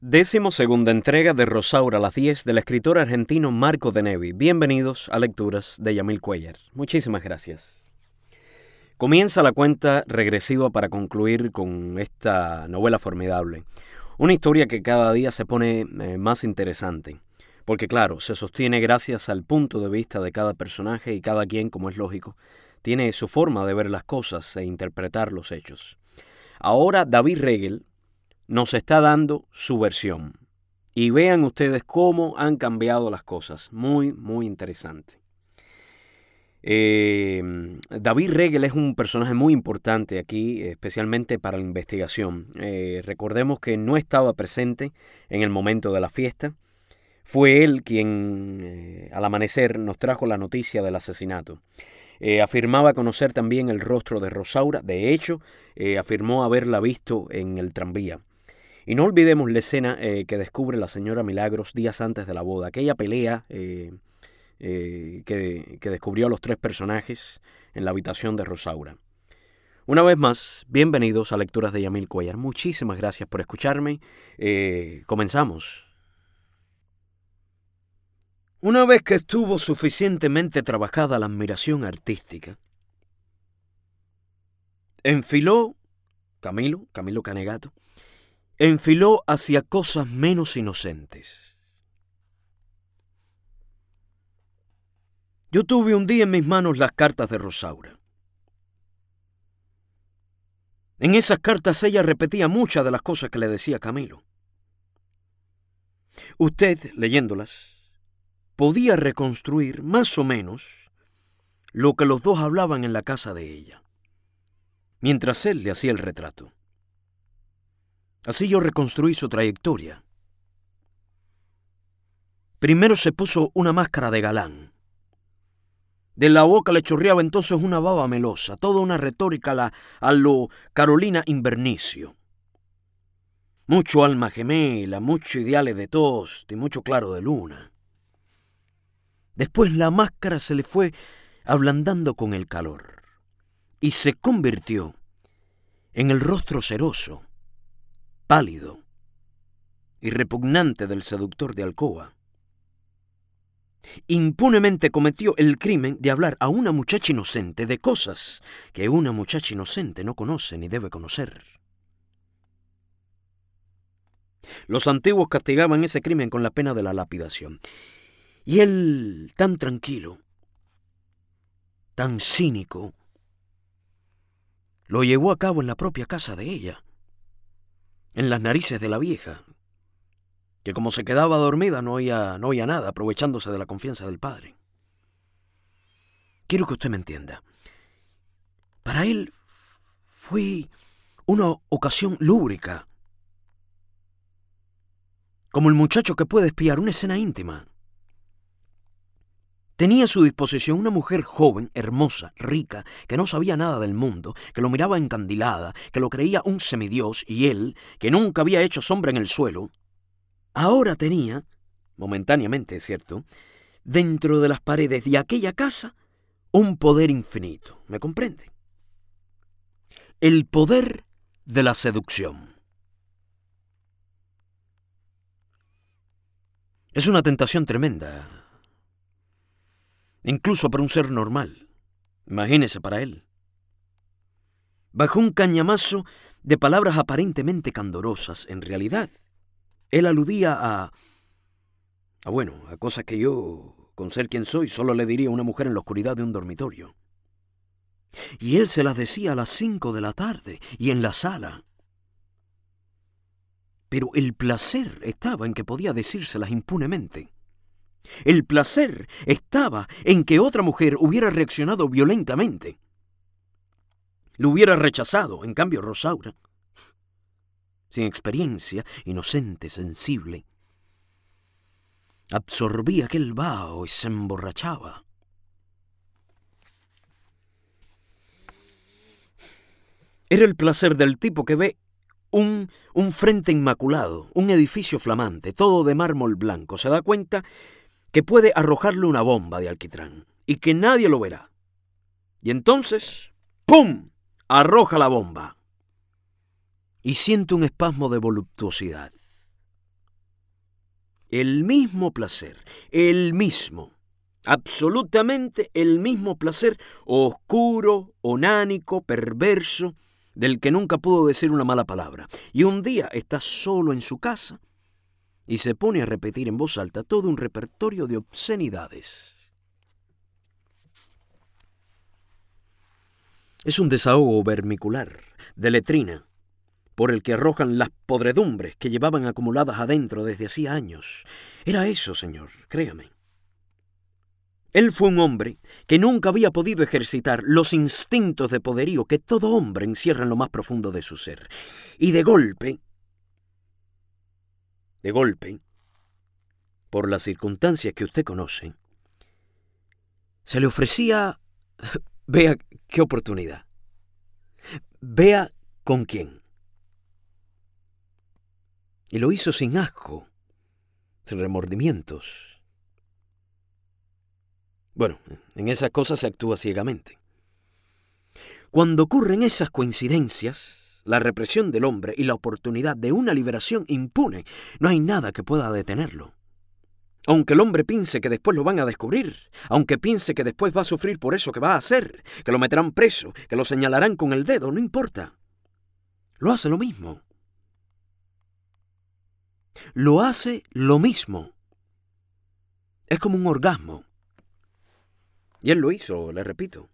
Décimo segunda entrega de Rosaura las 10 del escritor argentino Marco de Nevi. Bienvenidos a Lecturas de Yamil Cuellar. Muchísimas gracias. Comienza la cuenta regresiva para concluir con esta novela formidable. Una historia que cada día se pone eh, más interesante. Porque claro, se sostiene gracias al punto de vista de cada personaje y cada quien, como es lógico, tiene su forma de ver las cosas e interpretar los hechos. Ahora David Regel, nos está dando su versión. Y vean ustedes cómo han cambiado las cosas. Muy, muy interesante. Eh, David Regel es un personaje muy importante aquí, especialmente para la investigación. Eh, recordemos que no estaba presente en el momento de la fiesta. Fue él quien, eh, al amanecer, nos trajo la noticia del asesinato. afirmaba conocer también el rostro de Rosaura. De hecho, afirmó haberla visto en el tranvía. Y no olvidemos la escena eh, que descubre la señora Milagros días antes de la boda, aquella pelea eh, eh, que, que descubrió a los tres personajes en la habitación de Rosaura. Una vez más, bienvenidos a Lecturas de Yamil Cuellar. Muchísimas gracias por escucharme. comenzamos. Una vez que estuvo suficientemente trabajada la admiración artística, enfiló Camilo, Camilo Canegato, enfiló hacia cosas menos inocentes. Yo tuve un día en mis manos las cartas de Rosaura. En esas cartas ella repetía muchas de las cosas que le decía Camilo. Usted, leyéndolas, podía reconstruir más o menos lo que los dos hablaban en la casa de ella, mientras él le hacía el retrato. Así yo reconstruí su trayectoria. Primero se puso una máscara de galán. De la boca le chorreaba entonces una baba melosa, toda una retórica a lo Carolina Invernicio. Mucho alma gemela, mucho ideales de tost y mucho claro de luna. Después la máscara se le fue ablandando con el calor y se convirtió en el rostro ceroso pálido y repugnante del seductor de Alcoa. Impunemente cometió el crimen de hablar a una muchacha inocente de cosas que una muchacha inocente no conoce ni debe conocer. Los antiguos castigaban ese crimen con la pena de la lapidación. Y él, tan tranquilo, tan cínico, lo llevó a cabo en la propia casa de ella en las narices de la vieja, que como se quedaba dormida no oía, no oía nada, aprovechándose de la confianza del padre. Quiero que usted me entienda. Para él fui una ocasión lúbrica, como el muchacho que puede espiar una escena íntima. Tenía a su disposición una mujer joven, hermosa, rica, que no sabía nada del mundo, que lo miraba encandilada, que lo creía un semidios, y él, que nunca había hecho sombra en el suelo, ahora tenía, momentáneamente es cierto, dentro de las paredes de aquella casa, un poder infinito. ¿Me comprende? El poder de la seducción. Es una tentación tremenda incluso para un ser normal. Imagínese para él. Bajo un cañamazo de palabras aparentemente candorosas, en realidad, él aludía a... a bueno, a cosas que yo, con ser quien soy, solo le diría a una mujer en la oscuridad de un dormitorio. Y él se las decía a las cinco de la tarde y en la sala. Pero el placer estaba en que podía decírselas impunemente. El placer estaba en que otra mujer hubiera reaccionado violentamente. Lo hubiera rechazado, en cambio, Rosaura, sin experiencia, inocente, sensible, absorbía aquel vaho y se emborrachaba. Era el placer del tipo que ve un, un frente inmaculado, un edificio flamante, todo de mármol blanco. Se da cuenta que puede arrojarle una bomba de alquitrán y que nadie lo verá. Y entonces, ¡pum!, arroja la bomba. Y siente un espasmo de voluptuosidad. El mismo placer, el mismo, absolutamente el mismo placer oscuro, onánico, perverso, del que nunca pudo decir una mala palabra. Y un día está solo en su casa y se pone a repetir en voz alta todo un repertorio de obscenidades. Es un desahogo vermicular, de letrina, por el que arrojan las podredumbres que llevaban acumuladas adentro desde hacía años. Era eso, señor, créame. Él fue un hombre que nunca había podido ejercitar los instintos de poderío que todo hombre encierra en lo más profundo de su ser. Y de golpe de golpe, por las circunstancias que usted conoce, se le ofrecía, vea qué oportunidad, vea con quién. Y lo hizo sin asco, sin remordimientos. Bueno, en esas cosas se actúa ciegamente. Cuando ocurren esas coincidencias, la represión del hombre y la oportunidad de una liberación impune, no hay nada que pueda detenerlo. Aunque el hombre piense que después lo van a descubrir, aunque piense que después va a sufrir por eso que va a hacer, que lo meterán preso, que lo señalarán con el dedo, no importa. Lo hace lo mismo. Lo hace lo mismo. Es como un orgasmo. Y él lo hizo, le repito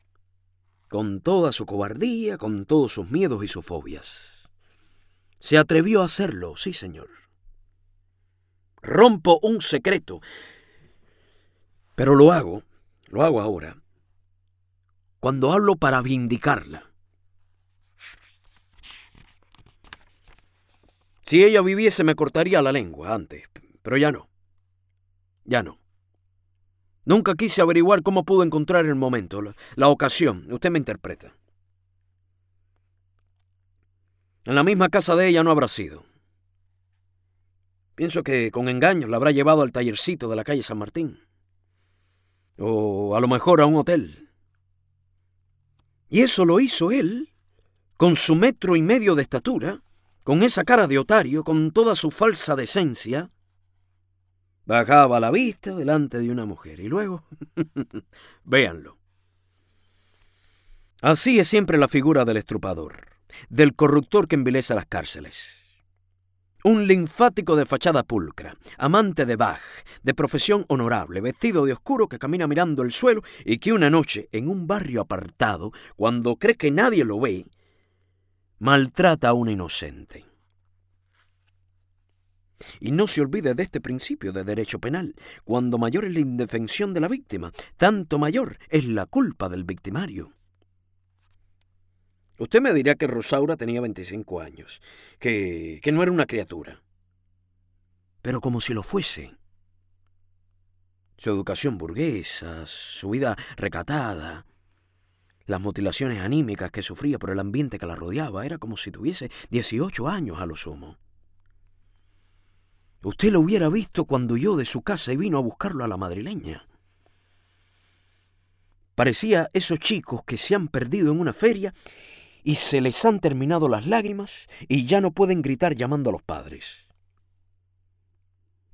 con toda su cobardía, con todos sus miedos y sus fobias. Se atrevió a hacerlo, sí, señor. Rompo un secreto, pero lo hago, lo hago ahora, cuando hablo para vindicarla. Si ella viviese me cortaría la lengua antes, pero ya no. Ya no. Nunca quise averiguar cómo pudo encontrar el momento, la, ocasión. Usted me interpreta. En la misma casa de ella no habrá sido. Pienso que con engaños la habrá llevado al tallercito de la calle San Martín. O a lo mejor a un hotel. Y eso lo hizo él, con su metro y medio de estatura, con esa cara de otario, con toda su falsa decencia, bajaba la vista delante de una mujer. Y luego, véanlo. Así es siempre la figura del estrupador, del corruptor que envileza las cárceles. Un linfático de fachada pulcra, amante de Bach, de profesión honorable, vestido de oscuro que camina mirando el suelo y que una noche, en un barrio apartado, cuando cree que nadie lo ve, maltrata a una inocente. Y no se olvide de este principio de derecho penal. Cuando mayor es la indefensión de la víctima, tanto mayor es la culpa del victimario. Usted me dirá que Rosaura tenía 25 años, que, que no era una criatura. Pero como si lo fuese. Su educación burguesa, su vida recatada, las mutilaciones anímicas que sufría por el ambiente que la rodeaba, era como si tuviese 18 años a lo sumo. Usted lo hubiera visto cuando yo de su casa y vino a buscarlo a la madrileña. Parecía esos chicos que se han perdido en una feria y se les han terminado las lágrimas y ya no pueden gritar llamando a los padres.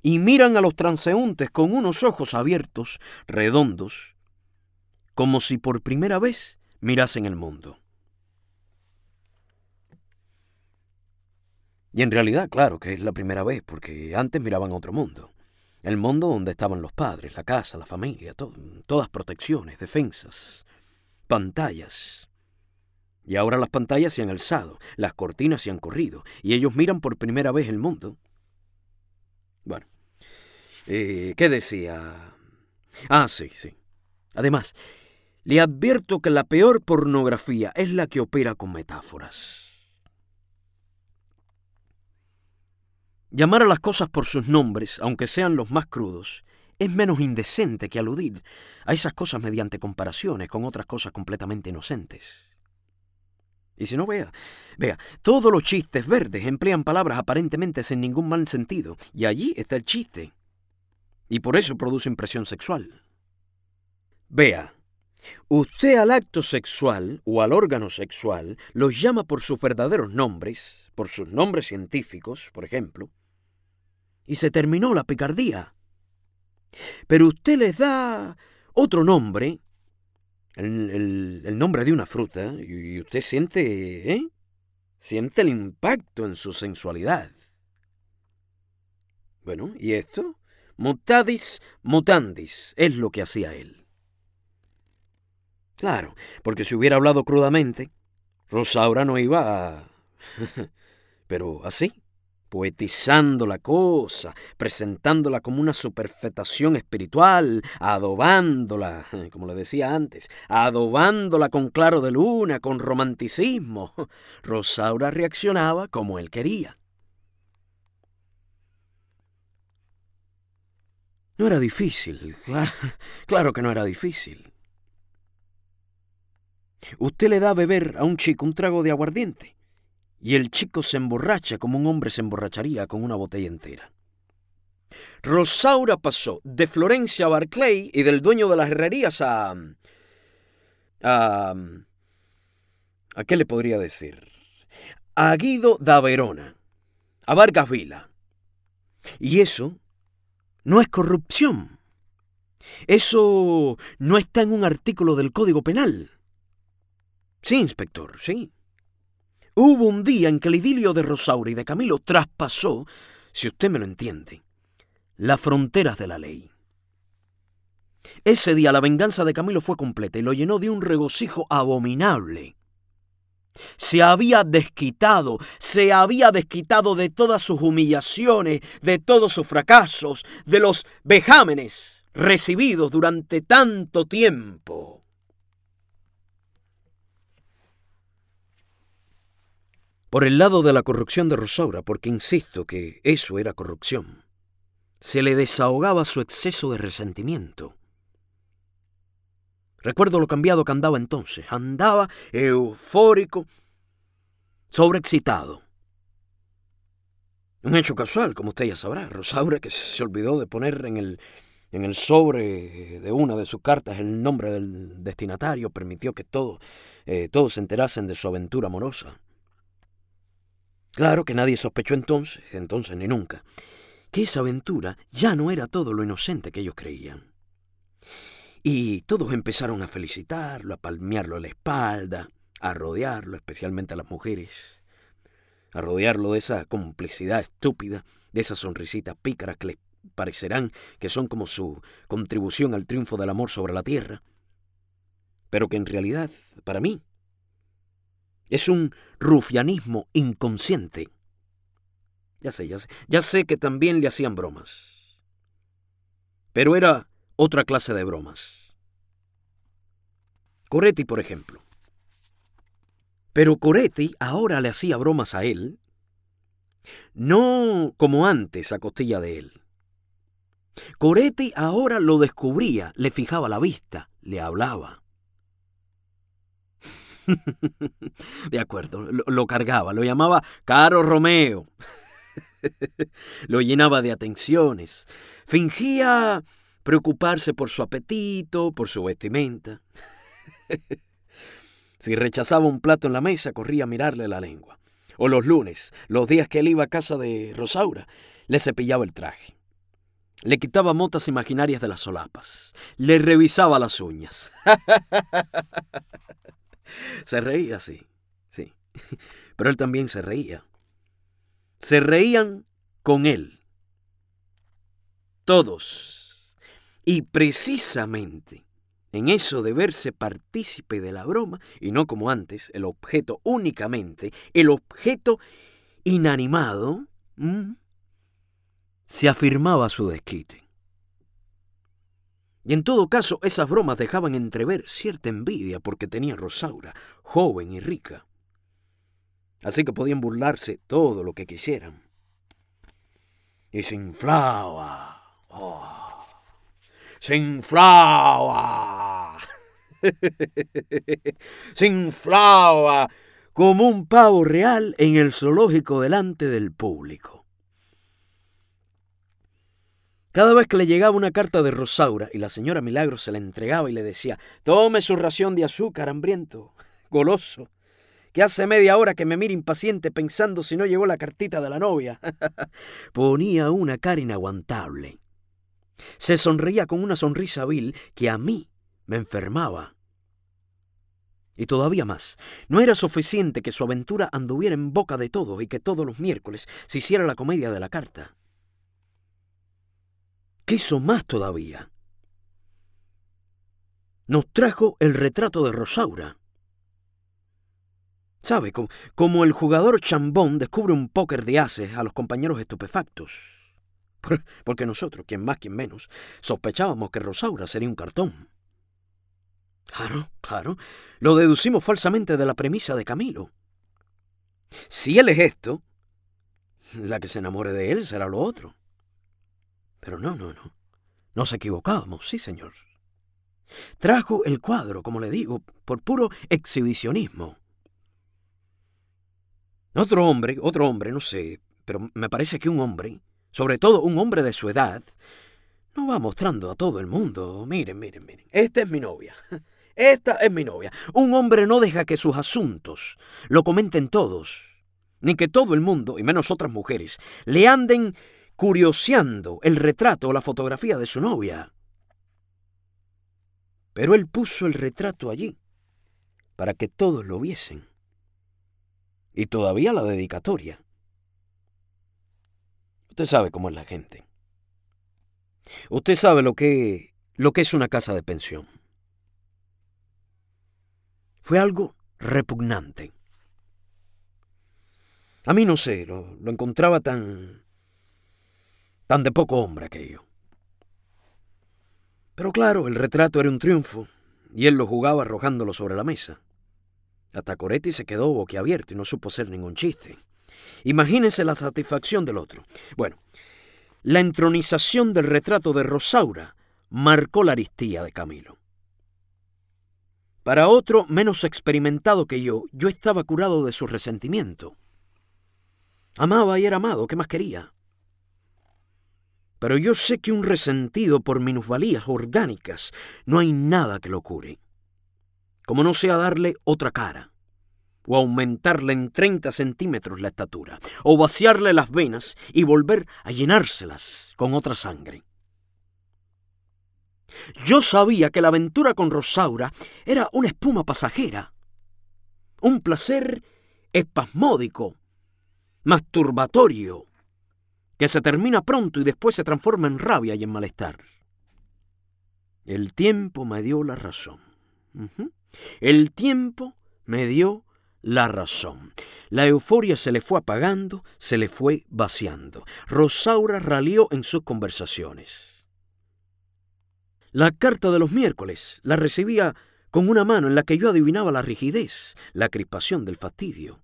Y miran a los transeúntes con unos ojos abiertos, redondos, como si por primera vez mirasen el mundo. Y en realidad, claro, que es la primera vez, porque antes miraban a otro mundo. El mundo donde estaban los padres, la casa, la familia, todas protecciones, defensas, pantallas. Y ahora las pantallas se han alzado, las cortinas se han corrido, y ellos miran por primera vez el mundo. Bueno, eh, ¿qué decía? Ah, sí, sí. Además, le advierto que la peor pornografía es la que opera con metáforas. Llamar a las cosas por sus nombres, aunque sean los más crudos, es menos indecente que aludir a esas cosas mediante comparaciones con otras cosas completamente inocentes. Y si no, vea, vea, todos los chistes verdes emplean palabras aparentemente sin ningún mal sentido, y allí está el chiste. Y por eso produce impresión sexual. Vea, usted al acto sexual o al órgano sexual los llama por sus verdaderos nombres, por sus nombres científicos, por ejemplo, y se terminó la picardía. Pero usted les da otro nombre, el, nombre de una fruta, y, usted siente, ¿eh? Siente el impacto en su sensualidad. Bueno, ¿y esto? Mutadis mutandis es lo que hacía él. Claro, porque si hubiera hablado crudamente, Rosaura no iba a... Pero así poetizando la cosa, presentándola como una superfetación espiritual, adobándola, como le decía antes, adobándola con claro de luna, con romanticismo. Rosaura reaccionaba como él quería. No era difícil, claro, que no era difícil. Usted le da a beber a un chico un trago de aguardiente y el chico se emborracha como un hombre se emborracharía con una botella entera. Rosaura pasó de Florencia a Barclay y del dueño de las herrerías a... a... ¿A qué le podría decir? A Guido da Verona, a Vargas Vila. Y eso no es corrupción. Eso no está en un artículo del Código Penal. Sí, inspector, sí. Hubo un día en que el idilio de Rosaura y de Camilo traspasó, si usted me lo entiende, las fronteras de la ley. Ese día la venganza de Camilo fue completa y lo llenó de un regocijo abominable. Se había desquitado, se había desquitado de todas sus humillaciones, de todos sus fracasos, de los vejámenes recibidos durante tanto tiempo. por el lado de la corrupción de Rosaura, porque insisto que eso era corrupción. Se le desahogaba su exceso de resentimiento. Recuerdo lo cambiado que andaba entonces. Andaba eufórico, sobreexcitado. Un hecho casual, como usted ya sabrá. Rosaura que se olvidó de poner en el, sobre de una de sus cartas el nombre del destinatario permitió que todo, eh, todos se enterasen de su aventura amorosa. Claro que nadie sospechó entonces, entonces ni nunca, que esa aventura ya no era todo lo inocente que ellos creían. Y todos empezaron a felicitarlo, a palmearlo a la espalda, a rodearlo, especialmente a las mujeres, a rodearlo de esa complicidad estúpida, de esas sonrisitas pícaras que les parecerán que son como su contribución al triunfo del amor sobre la tierra, pero que en realidad, para mí, es un rufianismo inconsciente. Ya sé, ya sé, ya sé que también le hacían bromas. Pero era otra clase de bromas. Coretti, por ejemplo. Pero Coretti ahora le hacía bromas a él, no como antes a costilla de él. Coretti ahora lo descubría, le fijaba la vista, le hablaba. De acuerdo, lo, cargaba, lo llamaba Caro Romeo. lo llenaba de atenciones. Fingía preocuparse por su apetito, por su vestimenta. si rechazaba un plato en la mesa, corría a mirarle la lengua. O los lunes, los días que él iba a casa de Rosaura, le cepillaba el traje. Le quitaba motas imaginarias de las solapas. Le revisaba las uñas. se reía, sí, sí. Pero él también se reía. Se reían con él. Todos. Y precisamente en eso de verse partícipe de la broma, y no como antes, el objeto únicamente, el objeto inanimado, mm, se afirmaba su desquite. Y en todo caso, esas bromas dejaban entrever cierta envidia porque tenía Rosaura, joven y rica. Así que podían burlarse todo lo que quisieran. Y se inflaba. Oh. se inflaba. se inflaba como un pavo real en el zoológico delante del público. Cada vez que le llegaba una carta de Rosaura y la señora Milagro se la entregaba y le decía, tome su ración de azúcar, hambriento, goloso, que hace media hora que me mira impaciente pensando si no llegó la cartita de la novia, ponía una cara inaguantable. Se sonreía con una sonrisa vil que a mí me enfermaba. Y todavía más, no era suficiente que su aventura anduviera en boca de todos y que todos los miércoles se hiciera la comedia de la carta hizo más todavía. Nos trajo el retrato de Rosaura. ¿Sabe? Como, como el jugador chambón descubre un póker de haces a los compañeros estupefactos. Porque nosotros, quien más, quien menos, sospechábamos que Rosaura sería un cartón. Claro, claro. Lo deducimos falsamente de la premisa de Camilo. Si él es esto, la que se enamore de él será lo otro. Pero no, no, no. Nos equivocábamos, sí, señor. Trajo el cuadro, como le digo, por puro exhibicionismo. Otro hombre, otro hombre, no sé, pero me parece que un hombre, sobre todo un hombre de su edad, no va mostrando a todo el mundo. Miren, miren, miren. Esta es mi novia. Esta es mi novia. Un hombre no deja que sus asuntos lo comenten todos, ni que todo el mundo, y menos otras mujeres, le anden curioseando el retrato o la fotografía de su novia. Pero él puso el retrato allí para que todos lo viesen. Y todavía la dedicatoria. Usted sabe cómo es la gente. Usted sabe lo que, lo que es una casa de pensión. Fue algo repugnante. A mí no sé, lo, lo encontraba tan Tan de poco hombre aquello. Pero claro, el retrato era un triunfo, y él lo jugaba arrojándolo sobre la mesa. Hasta Coretti se quedó boquiabierto y no supo hacer ningún chiste. Imagínense la satisfacción del otro. Bueno, la entronización del retrato de Rosaura marcó la aristía de Camilo. Para otro menos experimentado que yo, yo estaba curado de su resentimiento. Amaba y era amado, ¿qué más quería? Pero yo sé que un resentido por minusvalías orgánicas no hay nada que lo cure. Como no sea darle otra cara, o aumentarle en 30 centímetros la estatura, o vaciarle las venas y volver a llenárselas con otra sangre. Yo sabía que la aventura con Rosaura era una espuma pasajera, un placer espasmódico, masturbatorio, que se termina pronto y después se transforma en rabia y en malestar. El tiempo me dio la razón. El tiempo me dio la razón. La euforia se le fue apagando, se le fue vaciando. Rosaura ralió en sus conversaciones. La carta de los miércoles la recibía con una mano en la que yo adivinaba la rigidez, la crispación del fastidio.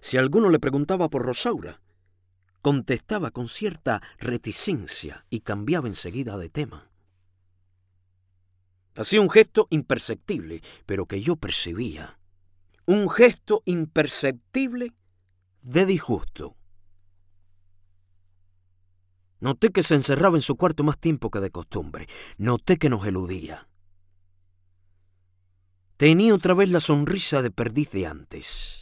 Si alguno le preguntaba por Rosaura, contestaba con cierta reticencia y cambiaba enseguida de tema. Hacía un gesto imperceptible, pero que yo percibía. Un gesto imperceptible de disgusto. Noté que se encerraba en su cuarto más tiempo que de costumbre. Noté que nos eludía. Tenía otra vez la sonrisa de perdiz de antes.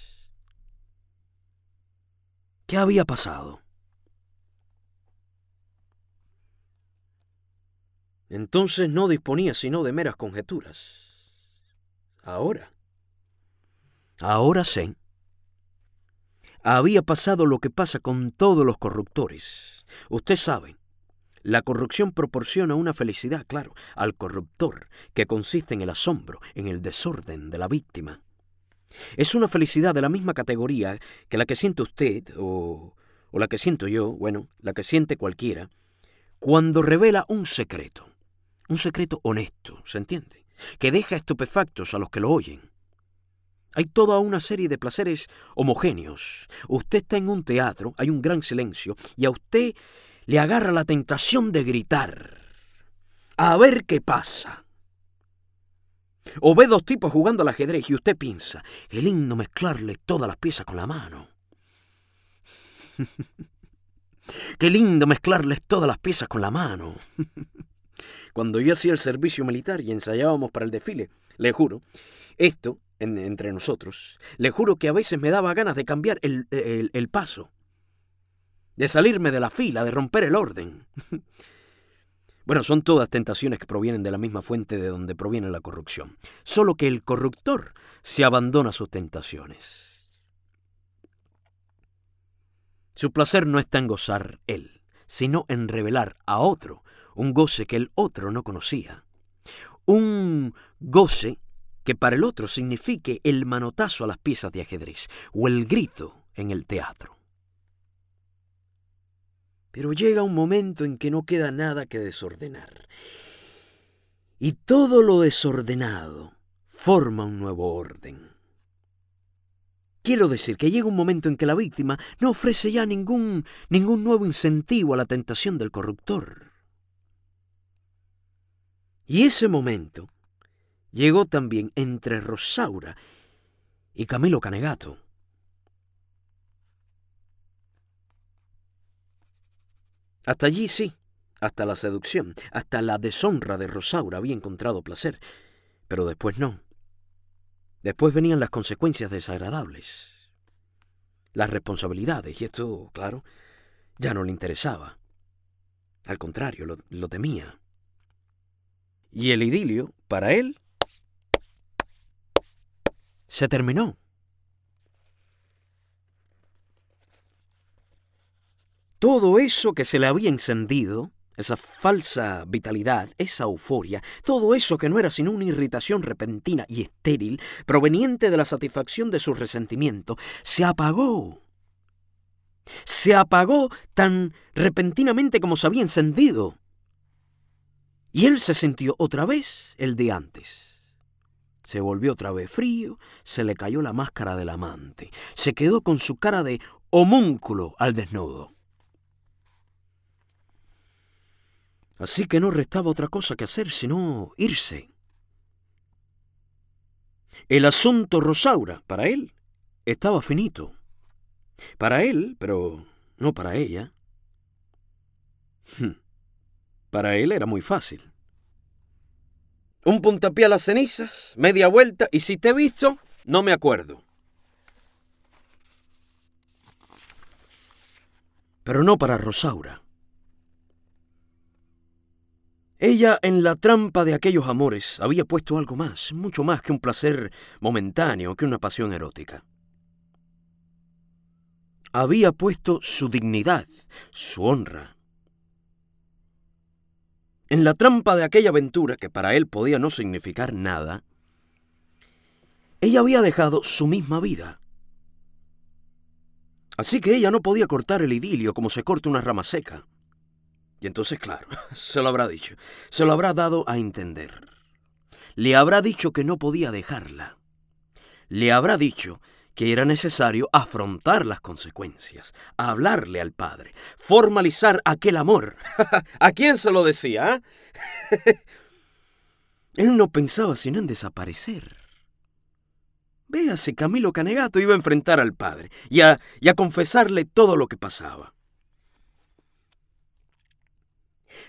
¿Qué había pasado? Entonces no disponía sino de meras conjeturas. Ahora, ahora sé, había pasado lo que pasa con todos los corruptores. Usted sabe, la corrupción proporciona una felicidad, claro, al corruptor, que consiste en el asombro, en el desorden de la víctima. Es una felicidad de la misma categoría que la que siente usted o, o la que siento yo, bueno, la que siente cualquiera, cuando revela un secreto. Un secreto honesto, ¿se entiende? Que deja estupefactos a los que lo oyen. Hay toda una serie de placeres homogéneos. Usted está en un teatro, hay un gran silencio, y a usted le agarra la tentación de gritar. A ver qué pasa. O ve dos tipos jugando al ajedrez y usted piensa, qué lindo mezclarle todas las piezas con la mano. Qué lindo mezclarles todas las piezas con la mano. cuando yo hacía el servicio militar y ensayábamos para el desfile, le juro, esto, entre nosotros, le juro que a veces me daba ganas de cambiar el, el paso, de salirme de la fila, de romper el orden. bueno, son todas tentaciones que provienen de la misma fuente de donde proviene la corrupción, solo que el corruptor se abandona a sus tentaciones. Su placer no está en gozar él, sino en revelar a otro un goce que el otro no conocía, un goce que para el otro signifique el manotazo a las piezas de ajedrez o el grito en el teatro. Pero llega un momento en que no queda nada que desordenar. Y todo lo desordenado forma un nuevo orden. Quiero decir que llega un momento en que la víctima no ofrece ya ningún, ningún nuevo incentivo a la tentación del corruptor. Y ese momento llegó también entre Rosaura y Camilo Canegato. Hasta allí sí, hasta la seducción, hasta la deshonra de Rosaura había encontrado placer, pero después no. Después venían las consecuencias desagradables, las responsabilidades, y esto, claro, ya no le interesaba. Al contrario, lo, lo temía. Y el idilio, para él, se terminó. Todo eso que se le había encendido, esa falsa vitalidad, esa euforia, todo eso que no era sino una irritación repentina y estéril, proveniente de la satisfacción de su resentimiento, se apagó. Se apagó tan repentinamente como se había encendido. Y él se sintió otra vez el de antes. Se volvió otra vez frío, se le cayó la máscara del amante, se quedó con su cara de homúnculo al desnudo. Así que no restaba otra cosa que hacer sino irse. El asunto Rosaura, para él, estaba finito. Para él, pero no para ella. Hmm. Para él era muy fácil. Un puntapié a las cenizas, media vuelta, y si te he visto, no me acuerdo. Pero no para Rosaura. Ella en la trampa de aquellos amores había puesto algo más, mucho más que un placer momentáneo, que una pasión erótica. Había puesto su dignidad, su honra, en la trampa de aquella aventura que para él podía no significar nada, ella había dejado su misma vida. Así que ella no podía cortar el idilio como se corta una rama seca. Y entonces, claro, se lo habrá dicho, se lo habrá dado a entender. Le habrá dicho que no podía dejarla. Le habrá dicho que era necesario afrontar las consecuencias, hablarle al padre, formalizar aquel amor. ¿A quién se lo decía? Ah? Él no pensaba sino en desaparecer. si Camilo Canegato iba a enfrentar al padre y a, y a confesarle todo lo que pasaba.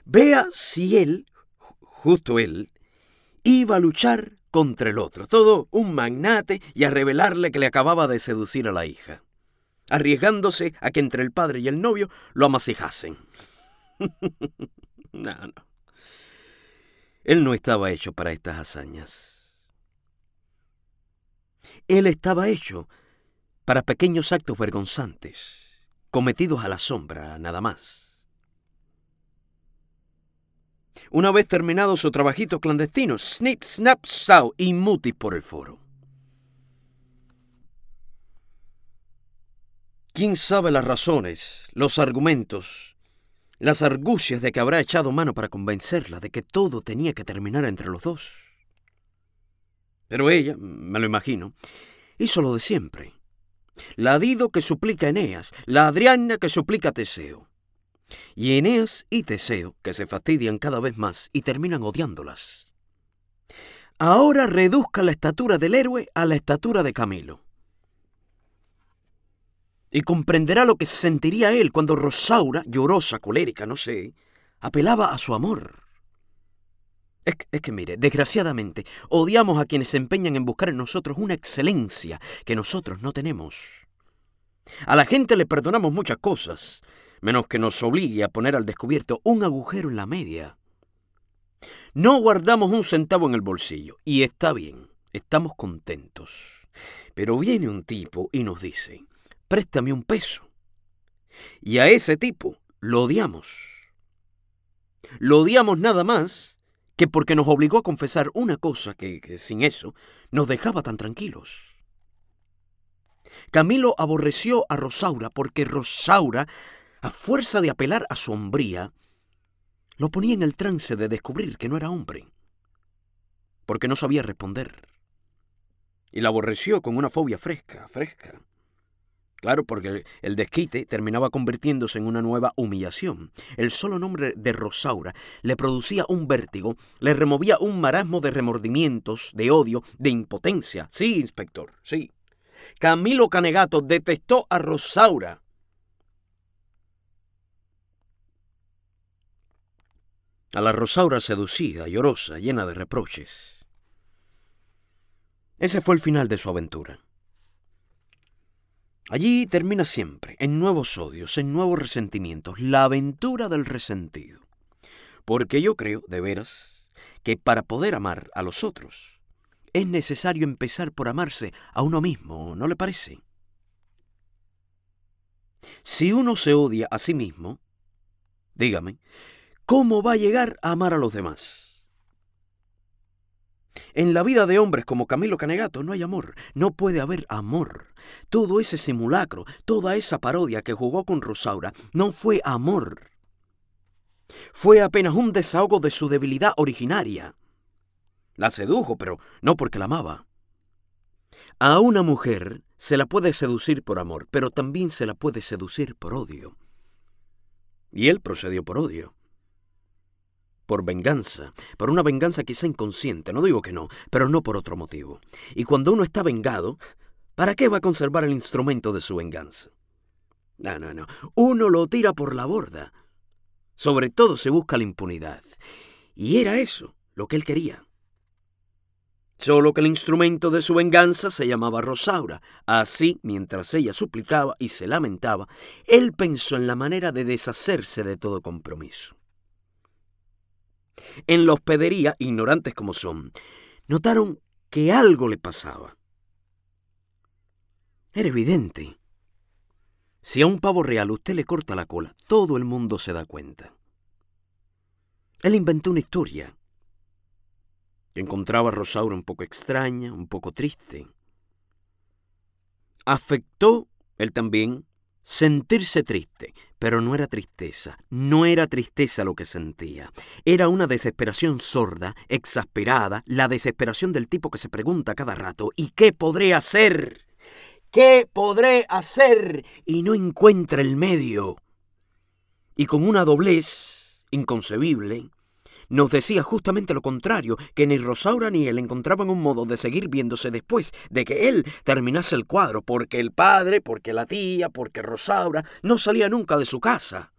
Vea si él, justo él, iba a luchar contra el otro. Todo un magnate y a revelarle que le acababa de seducir a la hija, arriesgándose a que entre el padre y el novio lo amasijasen. no, no. Él no estaba hecho para estas hazañas. Él estaba hecho para pequeños actos vergonzantes, cometidos a la sombra nada más. Una vez terminado su trabajito clandestino, snip, snap, sao y Muti por el foro. ¿Quién sabe las razones, los argumentos, las argucias de que habrá echado mano para convencerla de que todo tenía que terminar entre los dos? Pero ella, me lo imagino, hizo lo de siempre. La Dido que suplica a Eneas, la Adriana que suplica a Teseo y Eneas y Teseo, que se fastidian cada vez más y terminan odiándolas. Ahora reduzca la estatura del héroe a la estatura de Camilo. Y comprenderá lo que sentiría él cuando Rosaura, llorosa, colérica, no sé, apelaba a su amor. Es que, mire, desgraciadamente, odiamos a quienes se empeñan en buscar en nosotros una excelencia que nosotros no tenemos. A la gente le perdonamos muchas cosas, menos que nos obligue a poner al descubierto un agujero en la media. No guardamos un centavo en el bolsillo, y está bien, estamos contentos. Pero viene un tipo y nos dice, préstame un peso. Y a ese tipo lo odiamos. Lo odiamos nada más que porque nos obligó a confesar una cosa que, sin eso nos dejaba tan tranquilos. Camilo aborreció a Rosaura porque Rosaura a fuerza de apelar a su hombría, lo ponía en el trance de descubrir que no era hombre, porque no sabía responder. Y la aborreció con una fobia fresca, fresca. Claro, porque el desquite terminaba convirtiéndose en una nueva humillación. El solo nombre de Rosaura le producía un vértigo, le removía un marasmo de remordimientos, de odio, de impotencia. Sí, inspector, sí. Camilo Canegato detestó a Rosaura A la Rosaura seducida, llorosa, llena de reproches. Ese fue el final de su aventura. Allí termina siempre, en nuevos odios, en nuevos resentimientos, la aventura del resentido. Porque yo creo, de veras, que para poder amar a los otros, es necesario empezar por amarse a uno mismo, ¿no le parece? Si uno se odia a sí mismo, dígame, ¿Cómo va a llegar a amar a los demás? En la vida de hombres como Camilo Canegato no hay amor, no puede haber amor. Todo ese simulacro, toda esa parodia que jugó con Rosaura no fue amor. Fue apenas un desahogo de su debilidad originaria. La sedujo, pero no porque la amaba. A una mujer se la puede seducir por amor, pero también se la puede seducir por odio. Y él procedió por odio por venganza, por una venganza quizá inconsciente, no digo que no, pero no por otro motivo. Y cuando uno está vengado, ¿para qué va a conservar el instrumento de su venganza? No, no, no, uno lo tira por la borda. Sobre todo se busca la impunidad. Y era eso lo que él quería. Solo que el instrumento de su venganza se llamaba Rosaura. Así, mientras ella suplicaba y se lamentaba, él pensó en la manera de deshacerse de todo compromiso. En la hospedería, ignorantes como son, notaron que algo le pasaba. Era evidente. Si a un pavo real usted le corta la cola, todo el mundo se da cuenta. Él inventó una historia encontraba a Rosaura un poco extraña, un poco triste. Afectó él también sentirse triste, pero no era tristeza, no era tristeza lo que sentía. Era una desesperación sorda, exasperada, la desesperación del tipo que se pregunta cada rato, ¿y qué podré hacer? ¿Qué podré hacer? Y no encuentra el medio. Y con una doblez inconcebible, nos decía justamente lo contrario, que ni Rosaura ni él encontraban un modo de seguir viéndose después de que él terminase el cuadro, porque el padre, porque la tía, porque Rosaura no salía nunca de su casa.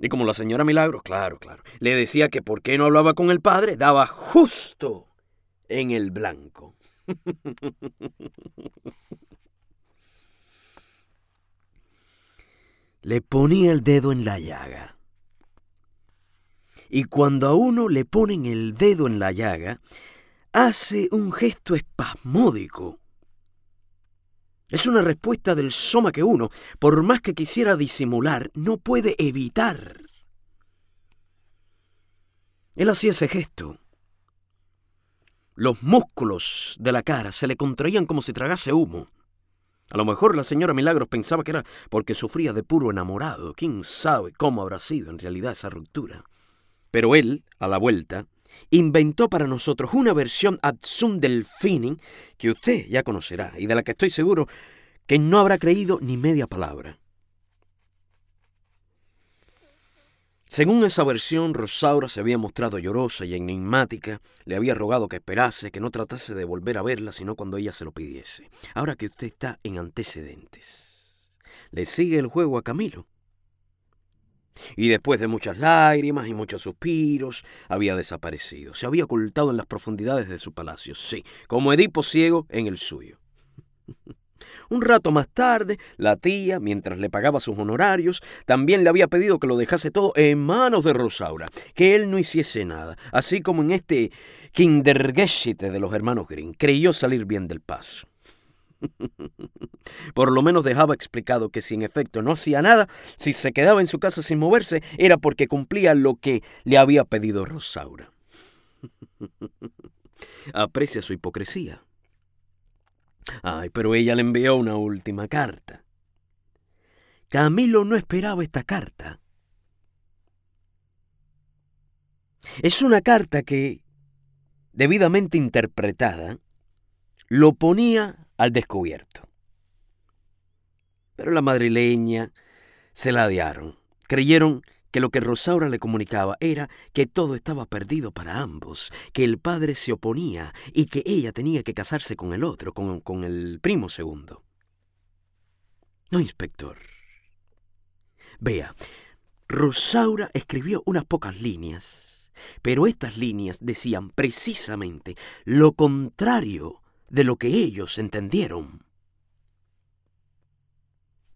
Y como la señora Milagros, claro, claro, le decía que por qué no hablaba con el padre, daba justo en el blanco. le ponía el dedo en la llaga y cuando a uno le ponen el dedo en la llaga, hace un gesto espasmódico. Es una respuesta del soma que uno, por más que quisiera disimular, no puede evitar. Él hacía ese gesto. Los músculos de la cara se le contraían como si tragase humo. A lo mejor la señora Milagros pensaba que era porque sufría de puro enamorado. ¿Quién sabe cómo habrá sido en realidad esa ruptura? Pero él, a la vuelta, inventó para nosotros una versión ad del finning que usted ya conocerá y de la que estoy seguro que no habrá creído ni media palabra. Según esa versión, Rosaura se había mostrado llorosa y enigmática, le había rogado que esperase, que no tratase de volver a verla sino cuando ella se lo pidiese. Ahora que usted está en antecedentes, ¿le sigue el juego a Camilo? y después de muchas lágrimas y muchos suspiros, había desaparecido. Se había ocultado en las profundidades de su palacio, sí, como Edipo ciego en el suyo. Un rato más tarde, la tía, mientras le pagaba sus honorarios, también le había pedido que lo dejase todo en manos de Rosaura, que él no hiciese nada, así como en este Kindergesite de los hermanos Green. Creyó salir bien del paso. Por lo menos dejaba explicado que si en efecto no hacía nada, si se quedaba en su casa sin moverse, era porque cumplía lo que le había pedido Rosaura. Aprecia su hipocresía. Ay, pero ella le envió una última carta. Camilo no esperaba esta carta. Es una carta que, debidamente interpretada, lo ponía al descubierto. Pero la madrileña se la ladearon. Creyeron que lo que Rosaura le comunicaba era que todo estaba perdido para ambos, que el padre se oponía y que ella tenía que casarse con el otro, con, con el primo segundo. No, inspector. Vea, Rosaura escribió unas pocas líneas, pero estas líneas decían precisamente lo contrario de lo que ellos entendieron.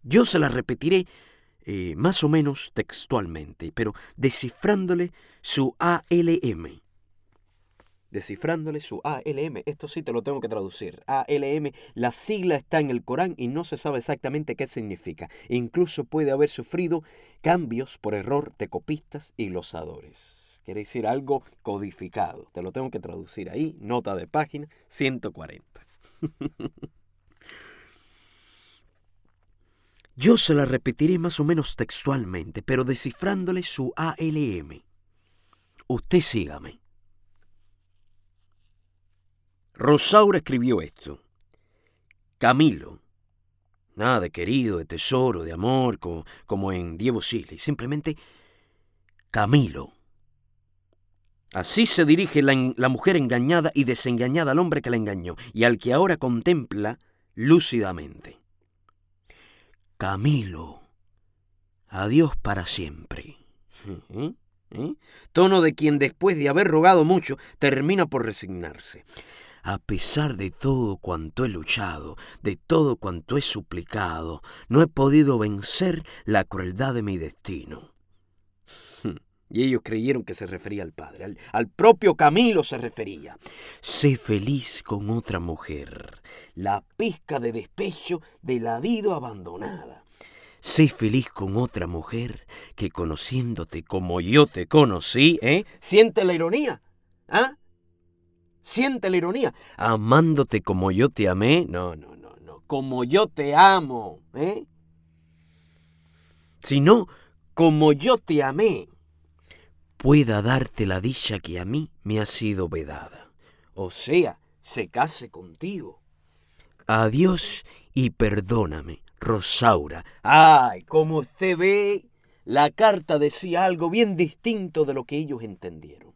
Yo se la repetiré eh, más o menos textualmente, pero descifrándole su ALM. Descifrándole su ALM, esto sí te lo tengo que traducir. ALM, la sigla está en el Corán y no se sabe exactamente qué significa. Incluso puede haber sufrido cambios por error de copistas y glosadores quiere decir algo codificado. Te lo tengo que traducir ahí, nota de página 140. Yo se la repetiré más o menos textualmente, pero descifrándole su ALM. Usted sígame. Rosaura escribió esto. Camilo. Nada de querido, de tesoro, de amor, como, en Diego Sile, Simplemente Camilo. Así se dirige la, mujer engañada y desengañada al hombre que la engañó y al que ahora contempla lúcidamente. Camilo, adiós para siempre. ¿Eh? ¿Eh? Tono de quien después de haber rogado mucho termina por resignarse. A pesar de todo cuanto he luchado, de todo cuanto he suplicado, no he podido vencer la crueldad de mi destino. Y ellos creyeron que se refería al padre, al, propio Camilo se refería. Sé feliz con otra mujer, la pesca de despecho del ladido abandonada. Sé feliz con otra mujer que conociéndote como yo te conocí, ¿eh? ¿Siente la ironía? ¿Ah? ¿Siente la ironía? Amándote como yo te amé. No, no, no, no. Como yo te amo, ¿eh? Sino como yo te amé pueda darte la dicha que a mí me ha sido vedada. O sea, se case contigo. Adiós y perdóname, Rosaura. Ay, como usted ve, la carta decía algo bien distinto de lo que ellos entendieron.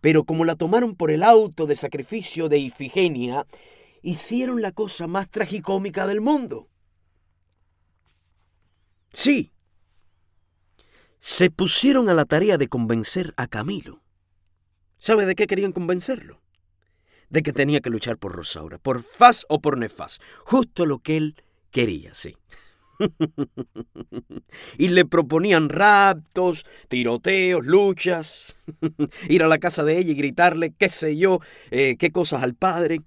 Pero como la tomaron por el auto de sacrificio de Ifigenia, hicieron la cosa más tragicómica del mundo. Sí, se pusieron a la tarea de convencer a Camilo. ¿Sabe de qué querían convencerlo? De que tenía que luchar por Rosaura, por Faz o por Nefaz, justo lo que él quería, sí. y le proponían raptos, tiroteos, luchas, ir a la casa de ella y gritarle qué sé yo, eh, qué cosas al padre,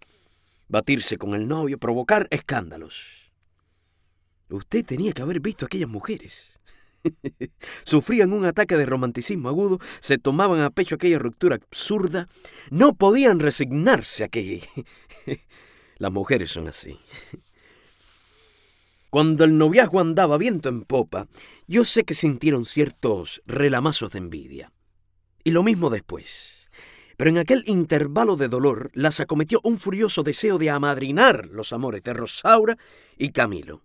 batirse con el novio, provocar escándalos. Usted tenía que haber visto aquellas mujeres. Sufrían un ataque de romanticismo agudo, se tomaban a pecho aquella ruptura absurda, no podían resignarse a que... Las mujeres son así. Cuando el noviazgo andaba viento en popa, yo sé que sintieron ciertos relamazos de envidia. Y lo mismo después. Pero en aquel intervalo de dolor las acometió un furioso deseo de amadrinar los amores de Rosaura y Camilo.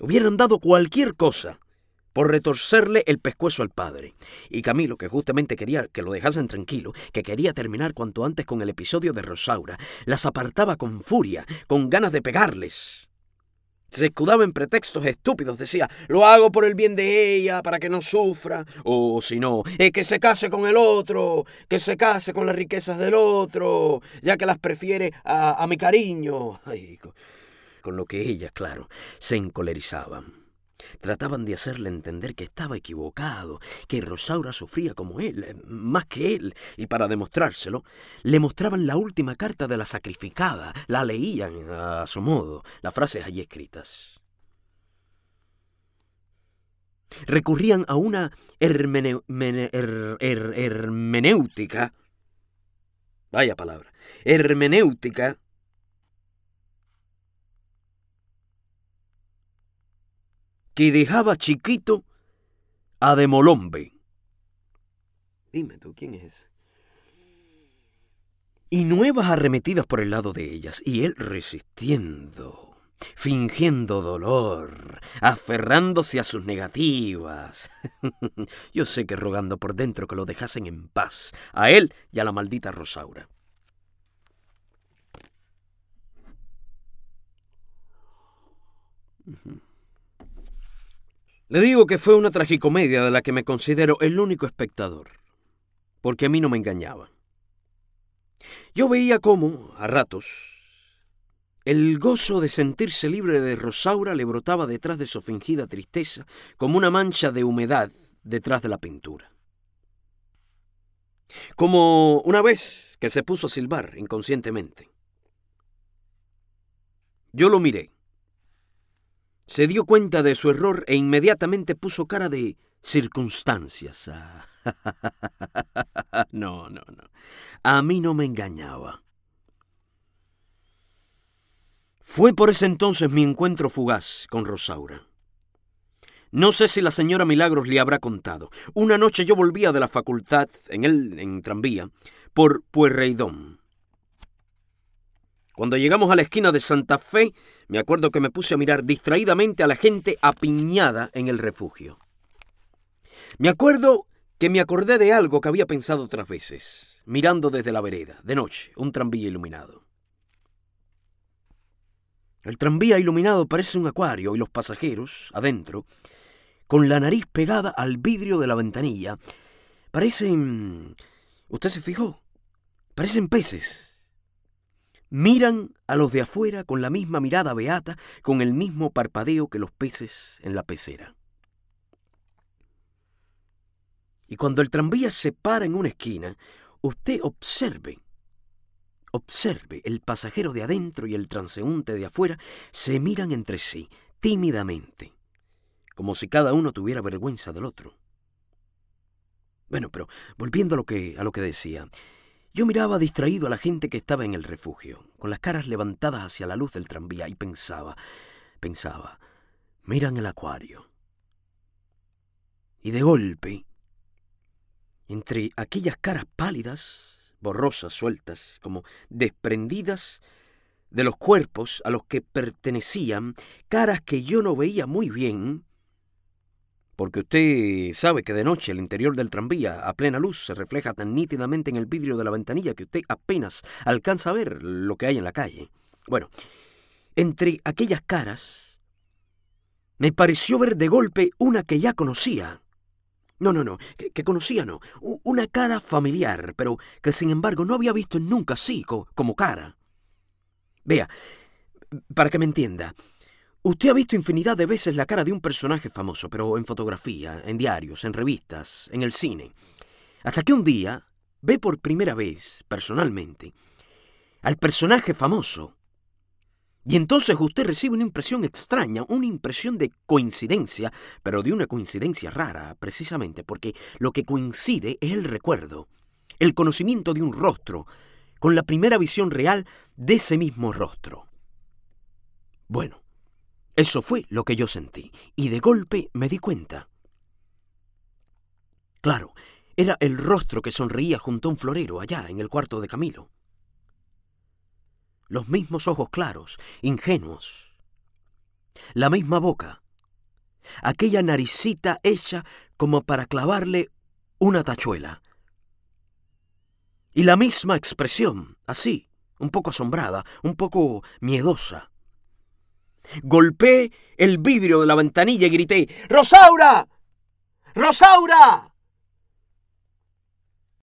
Hubieran dado cualquier cosa por retorcerle el pescuezo al padre. Y Camilo, que justamente quería que lo dejasen tranquilo, que quería terminar cuanto antes con el episodio de Rosaura, las apartaba con furia, con ganas de pegarles. Se escudaba en pretextos estúpidos, decía, lo hago por el bien de ella, para que no sufra, o si no, eh, que se case con el otro, que se case con las riquezas del otro, ya que las prefiere a, mi cariño. con, con lo que ellas, claro, se encolerizaban. Trataban de hacerle entender que estaba equivocado, que Rosaura sufría como él, eh, más que él, y para demostrárselo, le mostraban la última carta de la sacrificada, la leían eh, a su modo, las frases allí escritas. Recurrían a una hermenéutica, vaya palabra, hermenéutica que dejaba chiquito a Demolombe. Dime tú, ¿quién es Y nuevas arremetidas por el lado de ellas, y él resistiendo, fingiendo dolor, aferrándose a sus negativas. Yo sé que rogando por dentro que lo dejasen en paz, a él y a la maldita Rosaura. Le digo que fue una tragicomedia de la que me considero el único espectador, porque a mí no me engañaba. Yo veía cómo, a ratos, el gozo de sentirse libre de Rosaura le brotaba detrás de su fingida tristeza como una mancha de humedad detrás de la pintura. Como una vez que se puso a silbar inconscientemente. Yo lo miré se dio cuenta de su error e inmediatamente puso cara de circunstancias. Ah, no, no, no. A mí no me engañaba. Fue por ese entonces mi encuentro fugaz con Rosaura. No sé si la señora Milagros le habrá contado. Una noche yo volvía de la facultad en el en tranvía por Puerreidón. Cuando llegamos a la esquina de Santa Fe, me acuerdo que me puse a mirar distraídamente a la gente apiñada en el refugio. Me acuerdo que me acordé de algo que había pensado otras veces, mirando desde la vereda, de noche, un tranvía iluminado. El tranvía iluminado parece un acuario y los pasajeros, adentro, con la nariz pegada al vidrio de la ventanilla, parecen... ¿Usted se fijó? Parecen peces miran a los de afuera con la misma mirada beata, con el mismo parpadeo que los peces en la pecera. Y cuando el tranvía se para en una esquina, usted observe, observe, el pasajero de adentro y el transeúnte de afuera se miran entre sí, tímidamente, como si cada uno tuviera vergüenza del otro. Bueno, pero volviendo a lo que, a lo que decía, yo miraba distraído a la gente que estaba en el refugio, con las caras levantadas hacia la luz del tranvía, y pensaba, pensaba, miran el acuario. Y de golpe, entre aquellas caras pálidas, borrosas, sueltas, como desprendidas de los cuerpos a los que pertenecían, caras que yo no veía muy bien, porque usted sabe que de noche el interior del tranvía a plena luz se refleja tan nítidamente en el vidrio de la ventanilla que usted apenas alcanza a ver lo que hay en la calle. Bueno, entre aquellas caras me pareció ver de golpe una que ya conocía. No, no, no, que, conocía no, una cara familiar, pero que sin embargo no había visto nunca así como cara. Vea, para que me entienda, Usted ha visto infinidad de veces la cara de un personaje famoso, pero en fotografía, en diarios, en revistas, en el cine. Hasta que un día ve por primera vez, personalmente, al personaje famoso. Y entonces usted recibe una impresión extraña, una impresión de coincidencia, pero de una coincidencia rara, precisamente porque lo que coincide es el recuerdo, el conocimiento de un rostro, con la primera visión real de ese mismo rostro. Bueno, eso fue lo que yo sentí, y de golpe me di cuenta. Claro, era el rostro que sonreía junto a un florero allá en el cuarto de Camilo. Los mismos ojos claros, ingenuos. La misma boca. Aquella naricita hecha como para clavarle una tachuela. Y la misma expresión, así, un poco asombrada, un poco miedosa. Golpeé el vidrio de la ventanilla y grité, Rosaura, Rosaura,